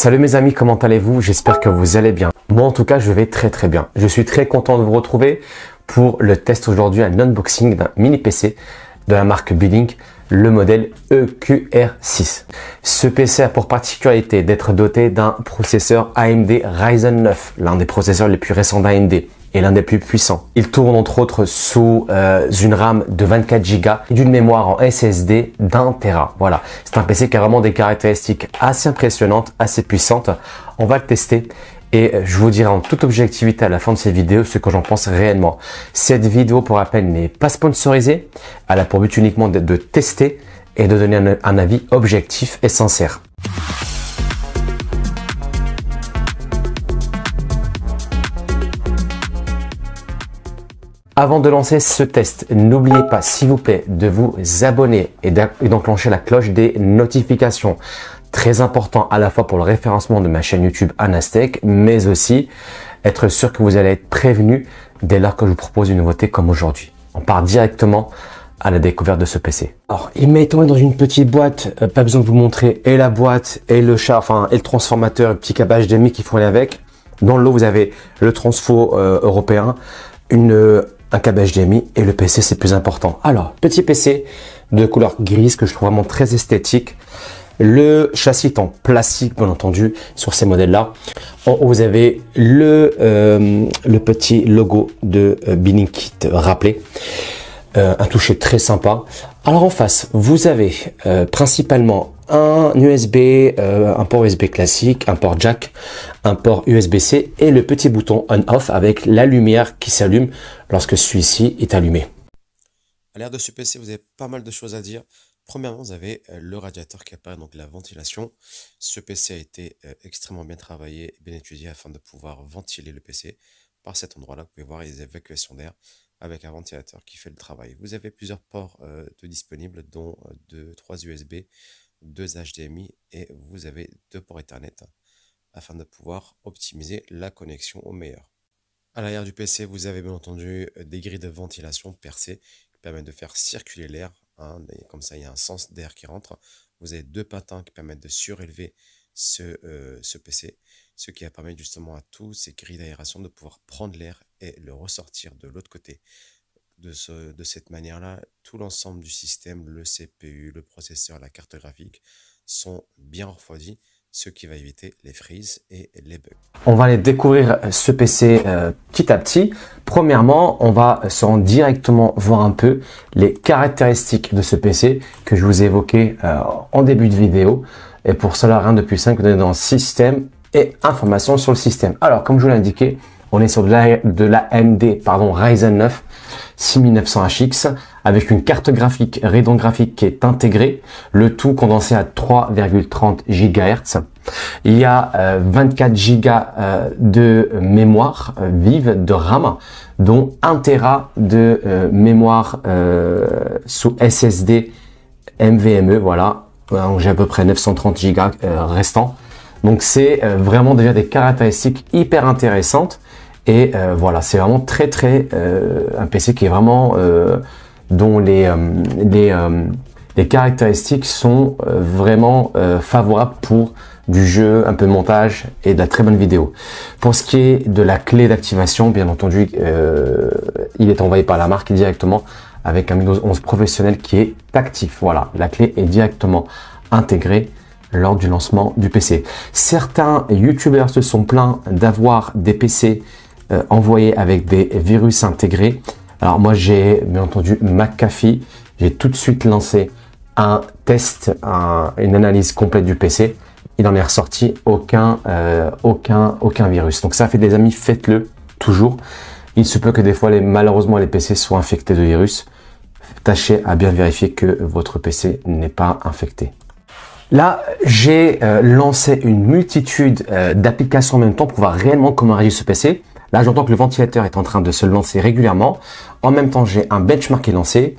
Salut mes amis, comment allez-vous J'espère que vous allez bien. Moi en tout cas, je vais très très bien. Je suis très content de vous retrouver pour le test aujourd'hui, un unboxing d'un mini PC de la marque Beelink, le modèle EQR6. Ce PC a pour particularité d'être doté d'un processeur AMD Ryzen 9, l'un des processeurs les plus récents d'AMD est l'un des plus puissants. Il tourne entre autres sous euh, une RAM de 24 Go et d'une mémoire en SSD d'un Tera. Voilà, c'est un PC qui a vraiment des caractéristiques assez impressionnantes, assez puissantes. On va le tester et euh, je vous dirai en toute objectivité à la fin de cette vidéo ce que j'en pense réellement. Cette vidéo, pour rappel, n'est pas sponsorisée. Elle a pour but uniquement de, tester et de donner un avis objectif et sincère. Avant de lancer ce test, n'oubliez pas s'il vous plaît de vous abonner et d'enclencher la cloche des notifications. Très important à la fois pour le référencement de ma chaîne YouTube Anastec, mais aussi être sûr que vous allez être prévenu dès lors que je vous propose une nouveauté comme aujourd'hui. On part directement à la découverte de ce PC. Alors, il m'est tombé dans une petite boîte, euh, pas besoin de vous montrer, et la boîte, et le char, enfin, et le transformateur, le petit cabage d'amis qui font aller avec. Dans le lot vous avez le transfo euh, européen, une un câble HDMI et le PC c'est plus important. Alors, petit PC de couleur grise que je trouve vraiment très esthétique. Le châssis est en plastique, bien entendu, sur ces modèles-là. Oh, vous avez le, euh, le petit logo de euh, Binning Kit rappelé. Euh, un toucher très sympa. Alors en face, vous avez principalement un USB, euh, un port USB classique, un port jack, un port USB-C et le petit bouton on-off avec la lumière qui s'allume lorsque celui-ci est allumé. À l'air de ce PC, vous avez pas mal de choses à dire. Premièrement, vous avez euh, le radiateur qui apparaît, donc la ventilation. Ce PC a été euh, extrêmement bien travaillé, bien étudié afin de pouvoir ventiler le PC par cet endroit-là. Vous pouvez voir les évacuations d'air avec un ventilateur qui fait le travail. Vous avez plusieurs ports disponibles, dont deux, trois USB, deux HDMI et vous avez deux pour Ethernet afin de pouvoir optimiser la connexion au meilleur. À l'arrière du PC, vous avez bien entendu euh, des grilles de ventilation percées qui permettent de faire circuler l'air. Hein, comme ça, il y a un sens d'air qui rentre. Vous avez deux patins qui permettent de surélever ce, euh, ce PC, ce qui va permettre justement à tous ces grilles d'aération de pouvoir prendre l'air et le ressortir de l'autre côté de, cette manière-là, tout l'ensemble du système, le CPU, le processeur, la carte graphique, sont bien refroidis, ce qui va éviter les freezes et les bugs. On va aller découvrir euh, ce PC euh, petit à petit. Premièrement, on va se directement voir un peu les caractéristiques de ce PC que je vous ai évoqué euh, en début de vidéo. Et pour cela, rien de plus simple que d'être dans Système et Informations sur le système. Alors, comme je vous l'ai indiqué, on est sur de la, de la AMD, pardon, Ryzen 9 6900HX avec une carte graphique, Radeon graphique qui est intégrée, le tout condensé à 3,30 GHz. Il y a 24 euh, Go euh, de mémoire euh, vive de RAM, dont 1 Tera de mémoire sous SSD MVME, voilà. j'ai à peu près 930 Go restants. Donc c'est vraiment déjà des caractéristiques hyper intéressantes et euh, voilà, c'est vraiment très très euh, un PC qui est vraiment euh, dont les les, les, caractéristiques sont vraiment favorables pour du jeu, un peu de montage et de la très bonne vidéo. Pour ce qui est de la clé d'activation, bien entendu, il est envoyé par la marque directement avec un Windows 11 professionnel qui est actif. Voilà, la clé est directement intégrée lors du lancement du PC. Certains youtubeurs se sont plaints d'avoir des PC euh, envoyé avec des virus intégrés. Alors moi j'ai bien entendu McAfee, j'ai tout de suite lancé un test, une analyse complète du PC. Il n'en est ressorti aucun, euh, aucun, aucun virus. Donc ça fait des amis, faites-le toujours. Il se peut que des fois, les, malheureusement, les PC soient infectés de virus. Tâchez à bien vérifier que votre PC n'est pas infecté. Là, j'ai euh, lancé une multitude d'applications en même temps pour voir réellement comment réagit ce PC. Là, j'entends que le ventilateur est en train de se lancer régulièrement. En même temps, j'ai un benchmark qui est lancé.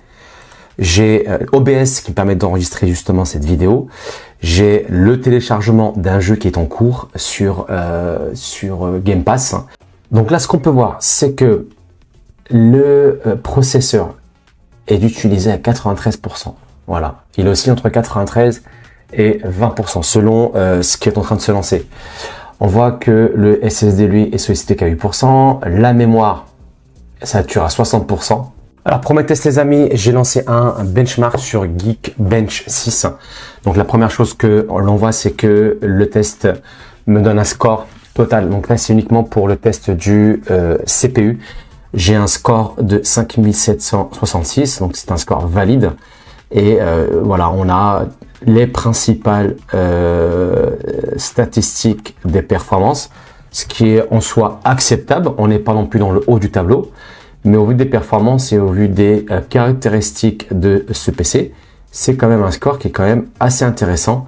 J'ai euh, OBS qui me permet d'enregistrer justement cette vidéo. J'ai le téléchargement d'un jeu qui est en cours sur, euh, sur euh, Game Pass. Donc là, ce qu'on peut voir, c'est que le processeur est utilisé à 93%. Voilà. Il est aussi entre 93 et 20% selon ce qui est en train de se lancer. On voit que le SSD, lui, est sollicité qu'à 8%. La mémoire sature à 60%. Alors pour mes tests les amis, j'ai lancé un benchmark sur Geekbench 6. Donc la première chose que l'on voit c'est que le test me donne un score total. Donc là c'est uniquement pour le test du euh, CPU. J'ai un score de 5766, donc c'est un score valide. Et euh, voilà, on a les principales euh, statistiques des performances, ce qui est en soi acceptable. On n'est pas non plus dans le haut du tableau, mais au vu des performances et au vu des euh, caractéristiques de ce PC, c'est quand même un score qui est quand même assez intéressant,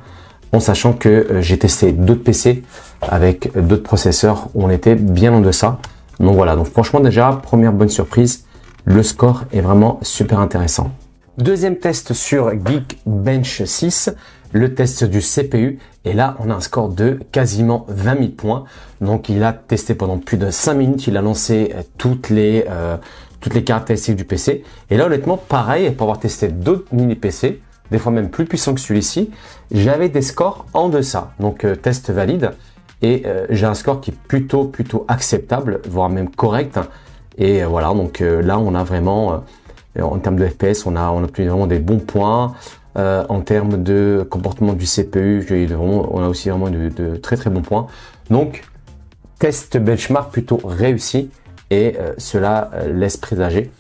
en sachant que j'ai testé d'autres PC avec d'autres processeurs où on était bien en deçà. Donc voilà, donc franchement déjà, première bonne surprise, le score est vraiment super intéressant. Deuxième test sur Geekbench 6, le test du CPU. Et là, on a un score de quasiment 20 000 points. Donc, il a testé pendant plus de 5 minutes. Il a lancé euh, toutes les, euh, toutes les caractéristiques du PC. Et là, honnêtement, pareil, pour avoir testé d'autres mini PC, des fois même plus puissants que celui-ci, j'avais des scores en deçà. Donc, euh, test valide. Et j'ai un score qui est plutôt, plutôt acceptable, voire même correct. Et voilà, donc là, on a vraiment euh, en termes de FPS, on a, obtenu vraiment des bons points. Euh, en termes de comportement du CPU, on a aussi vraiment de, très très bons points. Donc, test benchmark plutôt réussi et euh, cela laisse présager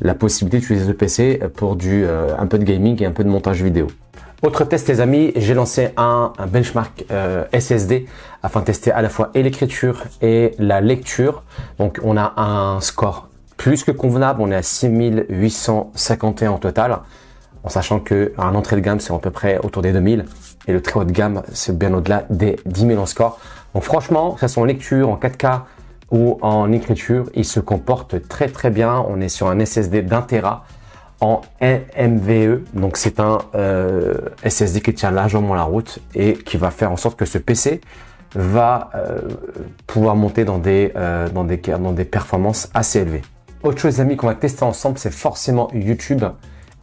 la possibilité d'utiliser le PC pour du, un peu de gaming et un peu de montage vidéo. Autre test les amis, j'ai lancé un, benchmark SSD afin de tester à la fois l'écriture et la lecture. Donc on a un score plus que convenable. On est à 6851 en total, en sachant qu'un entrée de gamme, c'est à peu près autour des 2000, et le très haut de gamme, c'est bien au-delà des 10 000 en score. Donc franchement, que ce soit en lecture, en 4K ou en écriture, il se comporte très très bien. On est sur un SSD d'un Tera en MVE. donc c'est un euh, SSD qui tient largement la route et qui va faire en sorte que ce PC va euh, pouvoir monter dans des, euh, dans, des, dans des performances assez élevées. Autre chose les amis qu'on va tester ensemble, c'est forcément YouTube.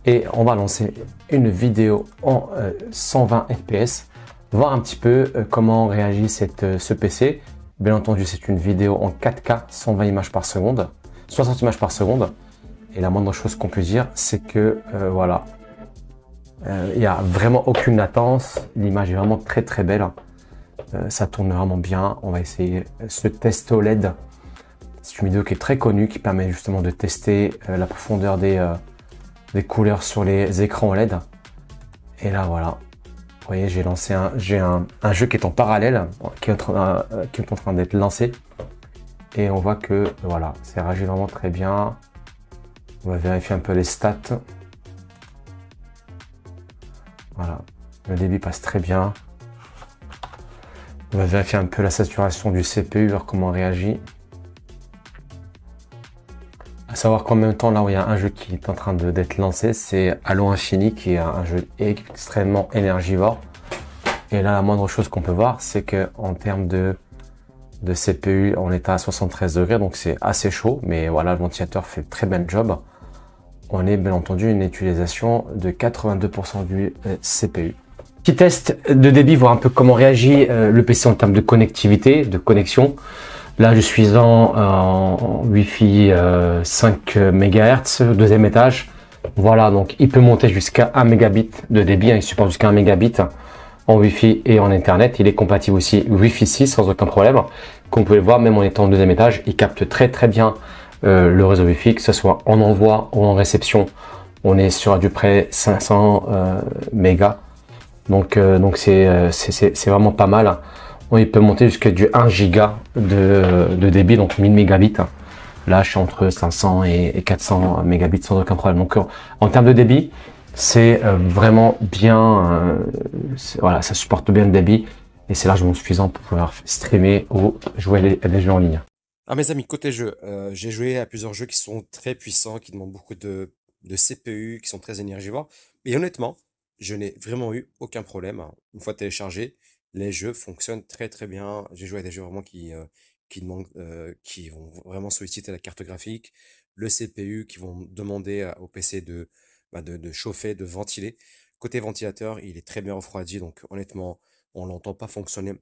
Et on va lancer une vidéo en 120 euh, FPS, voir un petit peu euh, comment réagit cette, euh, ce PC. Bien entendu, c'est une vidéo en 4K, 120 images par seconde, 60 images par seconde. Et la moindre chose qu'on peut dire, c'est que voilà, il n'y a vraiment aucune latence. L'image est vraiment très très belle. ça tourne vraiment bien. On va essayer ce test OLED c'est une vidéo qui est très connue, qui permet justement de tester euh, la profondeur euh, des, couleurs sur les écrans OLED. Et là, voilà. Vous voyez, j'ai lancé un, jeu qui est en parallèle, euh, qui est en train, d'être lancé. Et on voit que, voilà, c'est réagi vraiment très bien. On va vérifier un peu les stats. Voilà, le débit passe très bien. On va vérifier un peu la saturation du CPU, voir comment on réagit savoir qu'en même temps, là où il y a un jeu qui est en train d'être lancé, c'est Halo Infini, qui est un jeu extrêmement énergivore. Et là, la moindre chose qu'on peut voir, c'est que en termes de, de CPU, on est à 73 degrés, donc c'est assez chaud, mais voilà, le ventilateur fait très bien job. On est bien entendu une utilisation de 82% du euh, CPU. Petit test de débit, voir un peu comment réagit euh, le PC en termes de connectivité, de connexion. Là, je suis en, en Wi-Fi 5 euh, MHz, deuxième étage. Voilà, donc il peut monter jusqu'à 1 mégabit de débit. Hein, il supporte jusqu'à 1 mégabit en Wi-Fi et en Internet. Il est compatible aussi Wi-Fi 6 sans aucun problème. Comme vous pouvez le voir, même en étant au deuxième étage, il capte très très bien euh, le réseau Wi-Fi, que ce soit en envoi ou en réception. On est sur à du près 500 euh, mégas. Donc euh, donc c'est vraiment pas mal il peut monter jusqu'à du 1 giga de, de débit, donc 1000 mégabits. Là, je suis entre 500 et 400 mégabits sans aucun problème. Donc, en, termes de débit, c'est euh, vraiment bien. Euh, voilà, ça supporte bien le débit et c'est largement suffisant pour pouvoir streamer ou jouer les des jeux en ligne. Alors ah, mes amis, côté jeu, euh, j'ai joué à plusieurs jeux qui sont très puissants, qui demandent beaucoup de, de CPU, qui sont très énergivores. Mais honnêtement, je n'ai vraiment eu aucun problème. Hein. Une fois téléchargé, les jeux fonctionnent très très bien. J'ai joué à des jeux vraiment qui, euh, qui, euh, qui vont vraiment solliciter la carte graphique, le CPU, qui vont demander au PC bah, de, de, chauffer, de ventiler. Côté ventilateur, il est très bien refroidi, donc honnêtement, on l'entend pas fonctionner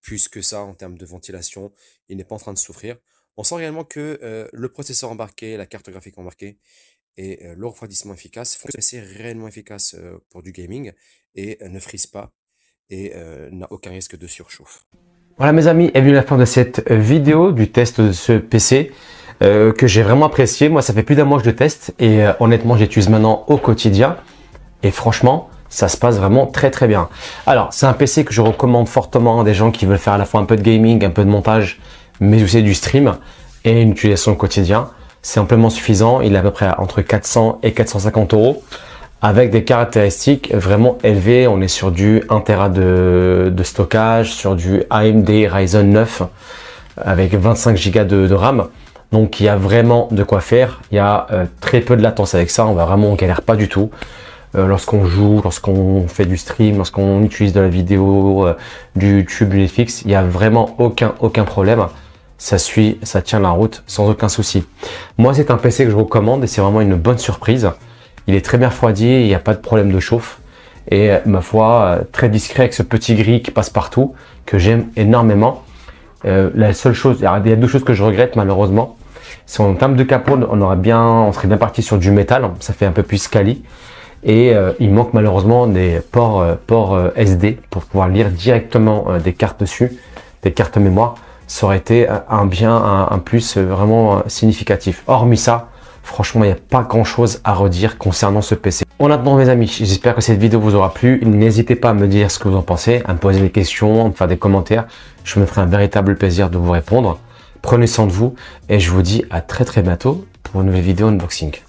plus que ça en termes de ventilation. Il n'est pas en train de souffrir. On sent réellement que euh, le processeur embarqué, la carte graphique embarquée et le refroidissement efficace font assez c'est réellement efficace pour du gaming et ne frise pas et euh, n'a aucun risque de surchauffe. Voilà mes amis, et venue la fin de cette euh, vidéo du test de ce PC. Euh, que j'ai vraiment apprécié. Moi, ça fait plus d'un mois que je teste et honnêtement, j'utilise maintenant au quotidien. Et franchement, ça se passe vraiment très très bien. Alors, c'est un PC que je recommande fortement à des gens qui veulent faire à la fois un peu de gaming, un peu de montage, mais aussi du stream et une utilisation au quotidien. C'est amplement suffisant. Il est à peu près entre 400 et 450 euros avec des caractéristiques vraiment élevées. On est sur du 1 Tera de, stockage, sur du AMD Ryzen 9 avec 25 Go de, RAM. Donc il y a vraiment de quoi faire. Il y a euh, très peu de latence avec ça. On va vraiment, galère pas du tout. Euh, lorsqu'on joue, lorsqu'on fait du stream, lorsqu'on utilise de la vidéo, euh, du YouTube, du Netflix, il n'y a vraiment aucun, aucun problème. Ça suit, ça tient la route sans aucun souci. Moi, c'est un PC que je recommande et c'est vraiment une bonne surprise. Il est très bien refroidi, il n'y a pas de problème de chauffe. Et euh, ma foi, euh, très discret avec ce petit gris qui passe partout, que j'aime énormément. Euh, la seule chose, il y a deux choses que je regrette malheureusement. C'est en termes de capot, on, aurait bien, on serait bien parti sur du métal, ça fait un peu plus scali. Et il manque malheureusement des ports, SD pour pouvoir lire directement des cartes dessus, des cartes mémoire. Ça aurait été un bien, un plus vraiment significatif. Hormis ça, Franchement, il n'y a pas grand chose à redire concernant ce PC. En attendant mes amis, j'espère que cette vidéo vous aura plu. N'hésitez pas à me dire ce que vous en pensez, à me poser des questions, à me faire des commentaires. Je me ferai un véritable plaisir de vous répondre. Prenez soin de vous et je vous dis à très très bientôt pour une nouvelle vidéo unboxing.